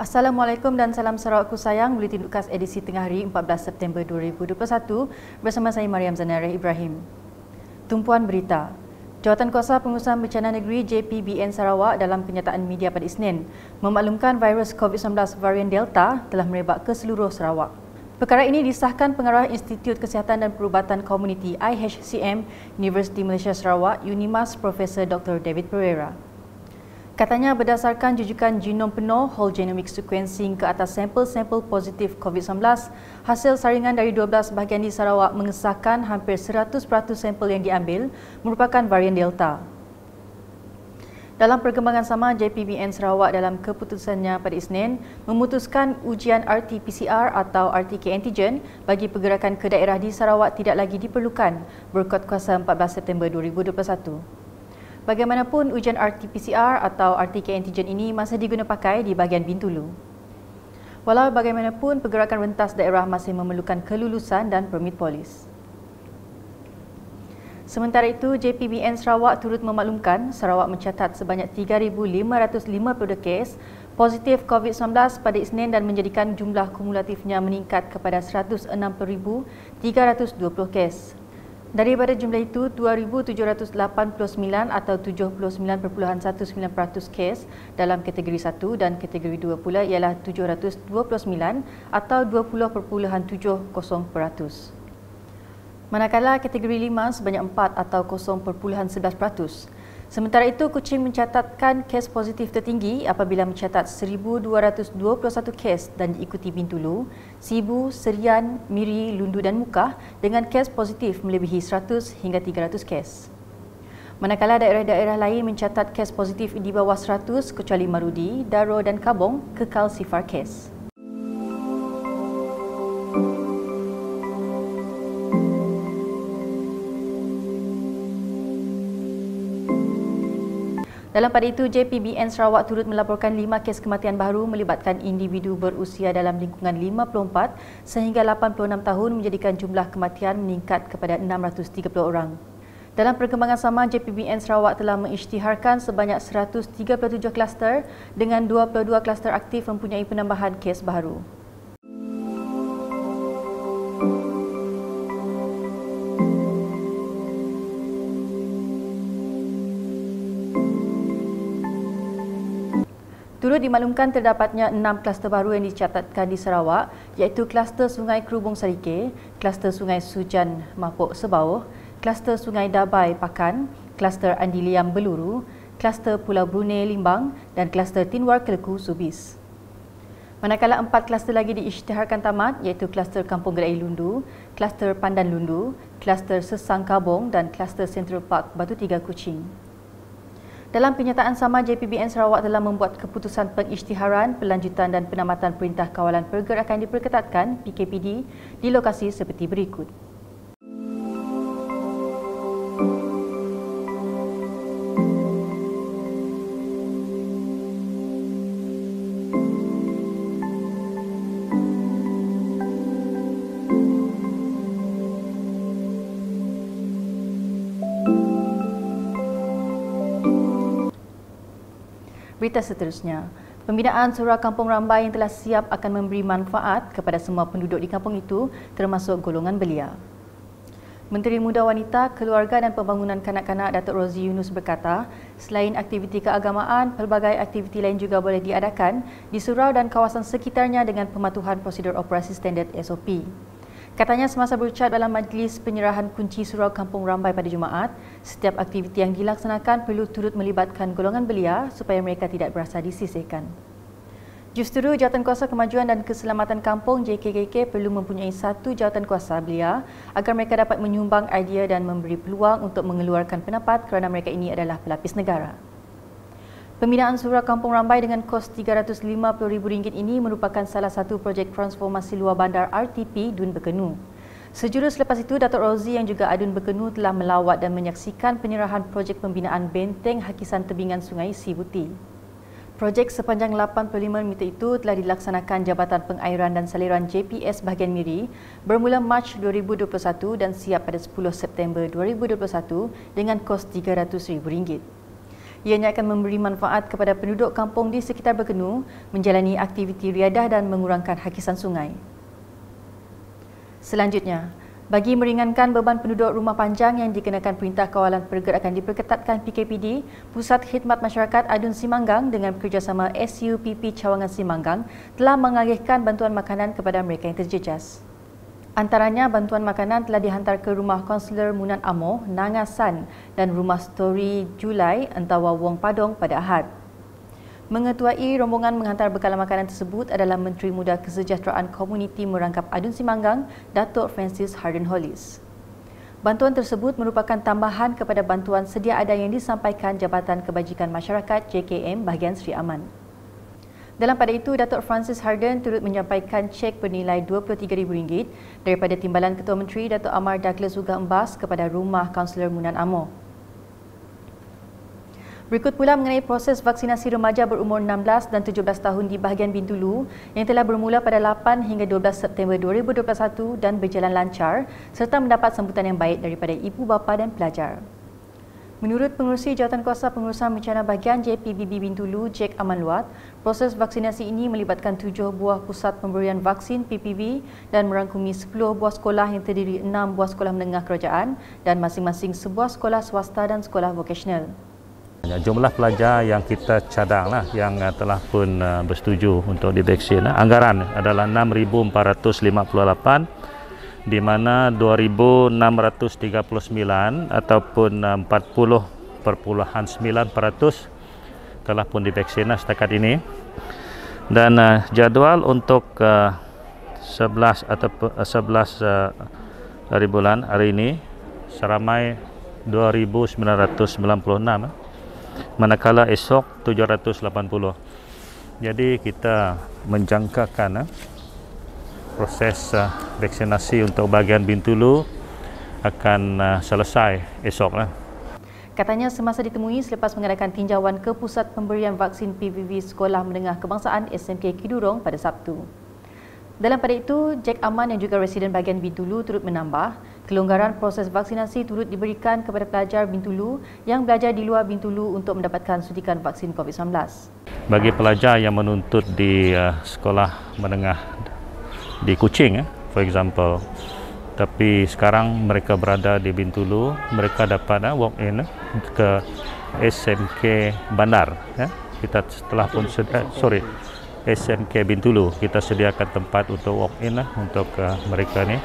Assalamualaikum dan salam Sarawakku sayang Bulletin Dukas edisi tengah hari 14 September 2021 bersama saya Mariam Zanareh Ibrahim. Tumpuan Berita Jawatan Kuasa Pengurusan Bencana Negeri JPBN Sarawak dalam kenyataan media pada Isnin memaklumkan virus COVID-19 varian Delta telah merebak ke seluruh Sarawak. Perkara ini disahkan pengarah Institut Kesihatan dan Perubatan Komuniti IHCM Universiti Malaysia Sarawak UNIMAS Profesor Dr. David Pereira. Katanya berdasarkan jujukan genom penuh whole genomic sequencing ke atas sampel-sampel positif COVID-19, hasil saringan dari 12 bahagian di Sarawak mengesahkan hampir 100% sampel yang diambil merupakan varian Delta. Dalam perkembangan sama, JPBN Sarawak dalam keputusannya pada Isnin memutuskan ujian RT-PCR atau RTK antigen bagi pergerakan ke daerah di Sarawak tidak lagi diperlukan berkuat kuasa 14 September 2021. Bagaimanapun ujian RT-PCR atau RTK antigen ini masih diguna pakai di bahagian Bintulu. Walau bagaimanapun pergerakan rentas daerah masih memerlukan kelulusan dan permit polis. Sementara itu, JPBN Sarawak turut memaklumkan Sarawak mencatat sebanyak 3,550 kes positif COVID-19 pada Isnin dan menjadikan jumlah kumulatifnya meningkat kepada 160,320 kes. Daripada jumlah itu, 2,789 atau 79.19% kes dalam kategori 1 dan kategori 2 pula ialah 729 atau 20.70%. Manakala kategori 5 sebanyak 4 atau 0.11%. Sementara itu, Kuching mencatatkan kes positif tertinggi apabila mencatat 1,221 kes dan diikuti Bintulu, Sibu, Serian, Miri, Lundu dan Mukah dengan kes positif melebihi 100 hingga 300 kes. Manakala daerah-daerah lain mencatat kes positif di bawah 100 kecuali Marudi, Daro dan Kabong kekal sifar kes. Dalam pada itu, JPBN Sarawak turut melaporkan 5 kes kematian baru melibatkan individu berusia dalam lingkungan 54 sehingga 86 tahun menjadikan jumlah kematian meningkat kepada 630 orang. Dalam perkembangan sama, JPBN Sarawak telah mengisytiharkan sebanyak 137 kluster dengan 22 kluster aktif mempunyai penambahan kes baru. Turut dimaklumkan terdapatnya enam kluster baru yang dicatatkan di Sarawak iaitu kluster Sungai Kerubung Sarike, kluster Sungai Sujan Mapok Sebauh, kluster Sungai Dabai Pakan, kluster Andiliam Beluru, kluster Pulau Brunei Limbang dan kluster Tinwar Keleku Subis. Manakala empat kluster lagi diisytiharkan tamat iaitu kluster Kampung Gerai Lundu, kluster Pandan Lundu, kluster Sesang Kabong dan kluster Central Park Batu Tiga Kucing. Dalam penyataan sama, JPBN Sarawak telah membuat keputusan pengisytiharan, pelanjutan dan penamatan Perintah Kawalan Pergerakan diperketatkan, PKPD, di lokasi seperti berikut. Berita seterusnya, pembinaan surau Kampung Rambai yang telah siap akan memberi manfaat kepada semua penduduk di kampung itu termasuk golongan belia. Menteri Muda Wanita, Keluarga dan Pembangunan Kanak-kanak Datuk Rozi Yunus berkata, selain aktiviti keagamaan, pelbagai aktiviti lain juga boleh diadakan di surau dan kawasan sekitarnya dengan pematuhan prosedur operasi standard SOP. Katanya semasa berucap dalam majlis penyerahan kunci surau Kampung Rambai pada Jumaat, setiap aktiviti yang dilaksanakan perlu turut melibatkan golongan belia supaya mereka tidak berasa disisihkan. Justeru jawatan kuasa kemajuan dan keselamatan kampung JKKK perlu mempunyai satu jawatan kuasa belia agar mereka dapat menyumbang idea dan memberi peluang untuk mengeluarkan pendapat kerana mereka ini adalah pelapis negara. Pembinaan surau Kampung Rambai dengan kos RM350,000 ini merupakan salah satu projek transformasi luar bandar RTP Dun Bekenu. Sejurus lepas itu, Datuk Rozi yang juga adun Bekenu telah melawat dan menyaksikan penyerahan projek pembinaan benteng hakisan tebingan sungai Sibuti. Projek sepanjang 85 meter itu telah dilaksanakan Jabatan Pengairan dan Saliran JPS Bahagian Miri bermula Mac 2021 dan siap pada 10 September 2021 dengan kos RM300,000. Ianya akan memberi manfaat kepada penduduk kampung di sekitar Bergenu menjalani aktiviti riadah dan mengurangkan hakisan sungai. Selanjutnya, bagi meringankan beban penduduk rumah panjang yang dikenakan Perintah Kawalan Pergerakan diperketatkan PKPD, Pusat Khidmat Masyarakat Adun Simanggang dengan kerjasama SUPP Cawangan Simanggang telah mengalihkan bantuan makanan kepada mereka yang terjejas. Antaranya bantuan makanan telah dihantar ke rumah konselor Munan Amo, Nangasan dan rumah Story Julai Entawa Wong Padong pada Ahad. Mengetuai rombongan menghantar bekalan makanan tersebut adalah Menteri Muda Kesejahteraan Komuniti Merangkap Adun Simanggang, Datuk Francis Harden Hollis. Bantuan tersebut merupakan tambahan kepada bantuan sedia ada yang disampaikan Jabatan Kebajikan Masyarakat JKM bahagian Sri Aman. Dalam pada itu, Datuk Francis Harden turut menyampaikan cek bernilai RM23,000 daripada timbalan Ketua Menteri Datuk Amar Douglas Ugah Embas kepada rumah Kaunselor Munan Amor. Berikut pula mengenai proses vaksinasi remaja berumur 16 dan 17 tahun di bahagian Bintulu yang telah bermula pada 8 hingga 12 September 2021 dan berjalan lancar serta mendapat sambutan yang baik daripada ibu bapa dan pelajar. Menurut Pengurusi Jawatan Kuasa Pengurusan Bencana Bahagian JPBB Bintulu, Jake Amanluat, proses vaksinasi ini melibatkan tujuh buah pusat pemberian vaksin PPV dan merangkumi sepuluh buah sekolah yang terdiri enam buah sekolah menengah kerajaan dan masing-masing sebuah sekolah swasta dan sekolah vokasional. Ya, jumlah pelajar yang kita cadang lah, yang eh, telah pun eh, bersetuju untuk divaksin eh. anggaran adalah 6,458 di mana 2639 ataupun 40.9% eh, telah pun divaksin setakat ini dan uh, eh, jadual untuk uh, 11 atau uh, 11 hari bulan hari ini seramai 2996 eh. manakala esok 780 jadi kita menjangkakan uh, proses uh, vaksinasi untuk bahagian Bintulu akan uh, selesai esok. Lah. Katanya semasa ditemui selepas mengadakan tinjauan ke pusat pemberian vaksin PVV Sekolah Menengah Kebangsaan SMK Kidurong pada Sabtu. Dalam pada itu, Jack Aman yang juga residen bahagian Bintulu turut menambah, kelonggaran proses vaksinasi turut diberikan kepada pelajar Bintulu yang belajar di luar Bintulu untuk mendapatkan suntikan vaksin COVID-19. Bagi pelajar yang menuntut di uh, sekolah menengah di Kuching eh, for example tapi sekarang mereka berada di Bintulu mereka dapat eh, walk in eh, ke SMK Bandar eh. kita setelah pun sedia, eh, sorry SMK Bintulu kita sediakan tempat untuk walk in eh, untuk uh, mereka ni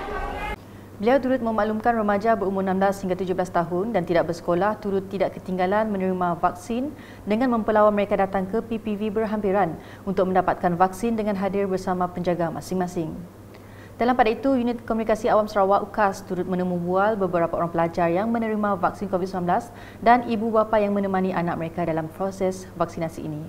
Beliau turut memaklumkan remaja berumur 16 hingga 17 tahun dan tidak bersekolah turut tidak ketinggalan menerima vaksin dengan mempelawa mereka datang ke PPV berhampiran untuk mendapatkan vaksin dengan hadir bersama penjaga masing-masing. Dalam pada itu, Unit Komunikasi Awam Sarawak UKAS turut menemu bual beberapa orang pelajar yang menerima vaksin COVID-19 dan ibu bapa yang menemani anak mereka dalam proses vaksinasi ini.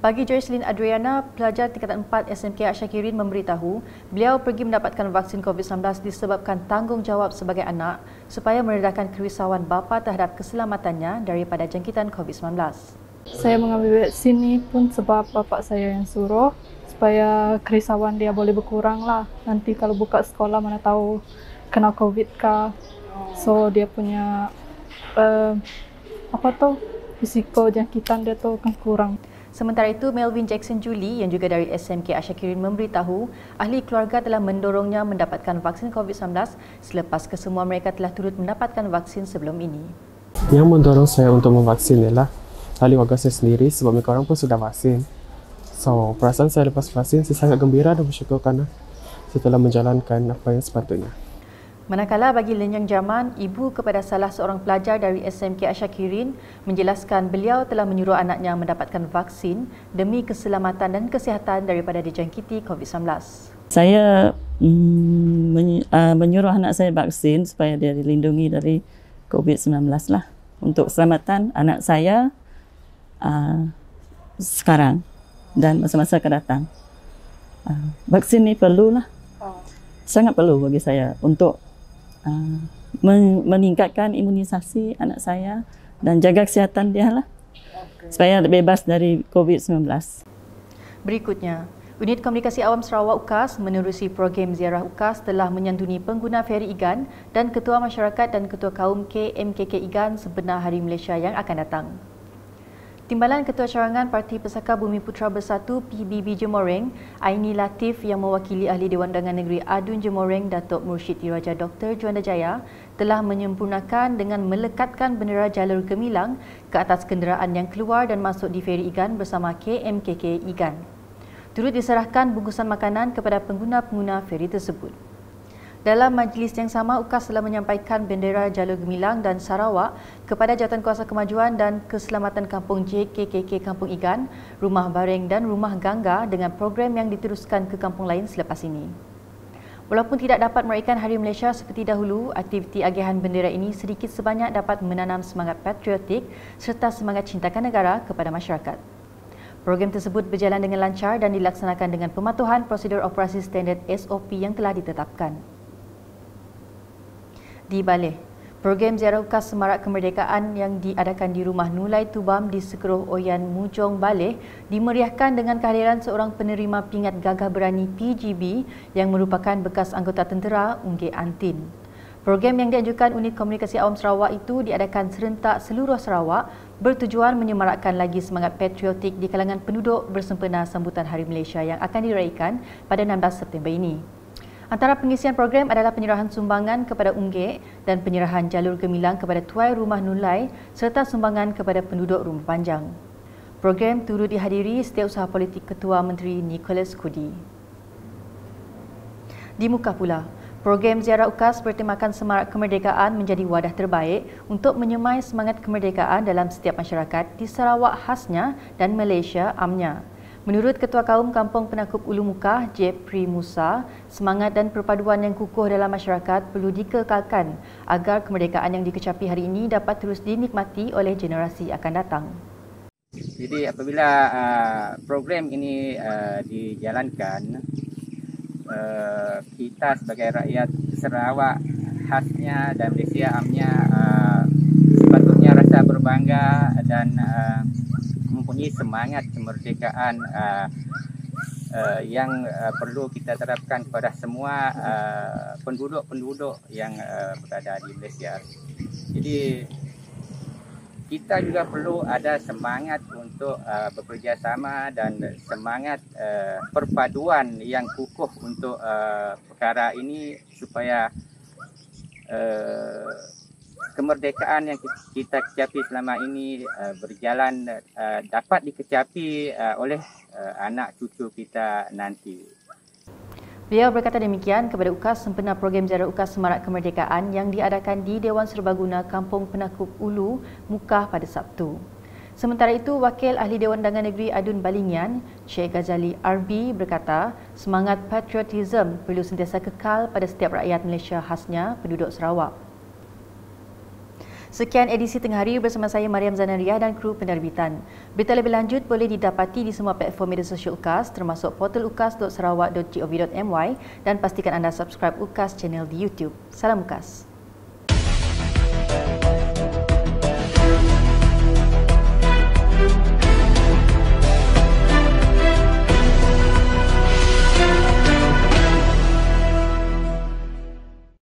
Bagi Jocelyn Adriana, pelajar tingkatan 4 SMK Aisyah Kirin memberitahu, beliau pergi mendapatkan vaksin COVID-19 disebabkan tanggungjawab sebagai anak supaya meredakan kerisauan bapa terhadap keselamatannya daripada jangkitan COVID-19. Saya mengambil vaksin ni pun sebab bapa saya yang suruh supaya kerisauan dia boleh berkurang lah. Nanti kalau buka sekolah mana tahu kena COVID kah. So dia punya uh, apa tu? Risiko jangkitan dia tu akan kurang. Sementara itu, Melvin Jackson Julie yang juga dari SMK Asyakirin memberitahu ahli keluarga telah mendorongnya mendapatkan vaksin COVID-19 selepas kesemua mereka telah turut mendapatkan vaksin sebelum ini. Yang mendorong saya untuk memvaksin ialah ahli keluarga saya sendiri sebab mereka orang pun sudah vaksin. So, perasaan saya lepas vaksin, saya sangat gembira dan bersyukur kerana saya telah menjalankan apa yang sepatutnya. Manakala bagi Lenyang zaman, ibu kepada salah seorang pelajar dari SMK Asyakirin menjelaskan beliau telah menyuruh anaknya mendapatkan vaksin demi keselamatan dan kesihatan daripada dijangkiti COVID-19. Saya mm, ah, menyuruh anak saya vaksin supaya dia dilindungi dari COVID-19 lah untuk keselamatan anak saya uh, sekarang dan masa-masa akan datang. Uh, vaksin ni perlulah. Oh. Sangat perlu bagi saya untuk uh, meningkatkan imunisasi anak saya dan jaga kesihatan dia lah okay. supaya bebas dari COVID-19. Berikutnya, Unit Komunikasi Awam Sarawak UKAS menerusi program ziarah UKAS telah menyanduni pengguna Ferry Igan dan Ketua Masyarakat dan Ketua Kaum KMKK Igan sebenar Hari Malaysia yang akan datang. Timbalan Ketua Carangan Parti Pesaka Bumi Putra Bersatu PBB Jemoreng, Aini Latif yang mewakili Ahli Dewan Undangan Negeri Adun Jemoreng, Datuk Murshid Diraja Dr. Juanda Jaya telah menyempurnakan dengan melekatkan bendera jalur gemilang ke atas kenderaan yang keluar dan masuk di Feri Igan bersama KMKK Igan. Turut diserahkan bungkusan makanan kepada pengguna-pengguna feri tersebut. Dalam majlis yang sama, UKAS telah menyampaikan bendera Jalur Gemilang dan Sarawak kepada Jawatan Kuasa Kemajuan dan Keselamatan Kampung JKKK Kampung Igan, Rumah Bareng dan Rumah Gangga dengan program yang diteruskan ke kampung lain selepas ini. Walaupun tidak dapat meraihkan Hari Malaysia seperti dahulu, aktiviti agihan bendera ini sedikit sebanyak dapat menanam semangat patriotik serta semangat cintakan negara kepada masyarakat. Program tersebut berjalan dengan lancar dan dilaksanakan dengan pematuhan prosedur operasi standard SOP yang telah ditetapkan di Balai. Program ziarah khas semarak kemerdekaan yang diadakan di rumah Nulai Tubam di Sekeroh Oyan Mujong Balai dimeriahkan dengan kehadiran seorang penerima pingat gagah berani PGB yang merupakan bekas anggota tentera Ungge Antin. Program yang dianjurkan Unit Komunikasi Awam Sarawak itu diadakan serentak seluruh Sarawak bertujuan menyemarakkan lagi semangat patriotik di kalangan penduduk bersempena sambutan Hari Malaysia yang akan diraihkan pada 16 September ini. Antara pengisian program adalah penyerahan sumbangan kepada Unggek dan penyerahan jalur gemilang kepada tuai rumah Nulai serta sumbangan kepada penduduk rumah panjang. Program turut dihadiri setiausaha politik Ketua Menteri Nicholas Kudi. Di muka pula, program ziarah UKAS bertemakan semarak kemerdekaan menjadi wadah terbaik untuk menyemai semangat kemerdekaan dalam setiap masyarakat di Sarawak khasnya dan Malaysia amnya. Menurut Ketua Kaum Kampung Penakup Ulu Mukah, Jeffrey Musa, semangat dan perpaduan yang kukuh dalam masyarakat perlu dikekalkan agar kemerdekaan yang dikecapi hari ini dapat terus dinikmati oleh generasi akan datang. Jadi apabila uh, program ini uh, dijalankan, uh, kita sebagai rakyat Sarawak khasnya dan Malaysia amnya uh, sepatutnya rasa berbangga dan uh, ini semangat kemerdekaan uh, uh, yang uh, perlu kita terapkan kepada semua penduduk-penduduk uh, yang uh, berada di Malaysia. Jadi kita juga perlu ada semangat untuk uh, bekerjasama dan semangat uh, perpaduan yang kukuh untuk uh, perkara ini supaya uh, kemerdekaan yang kita kecapi selama ini uh, berjalan uh, dapat dikecapi uh, oleh uh, anak cucu kita nanti. Beliau berkata demikian kepada UKAS sempena program ziarah UKAS Semarak Kemerdekaan yang diadakan di Dewan Serbaguna Kampung Penakup Ulu, Mukah pada Sabtu. Sementara itu, Wakil Ahli Dewan Undangan Negeri Adun Balingian, Syekh Ghazali Arbi berkata, semangat patriotisme perlu sentiasa kekal pada setiap rakyat Malaysia khasnya penduduk Sarawak. Sekian edisi tengah hari bersama saya Mariam Zanariah dan kru penerbitan. Berita lebih lanjut boleh didapati di semua platform media sosial UKAS termasuk portal ukas.sarawak.gov.my dan pastikan anda subscribe UKAS channel di YouTube. Salam UKAS.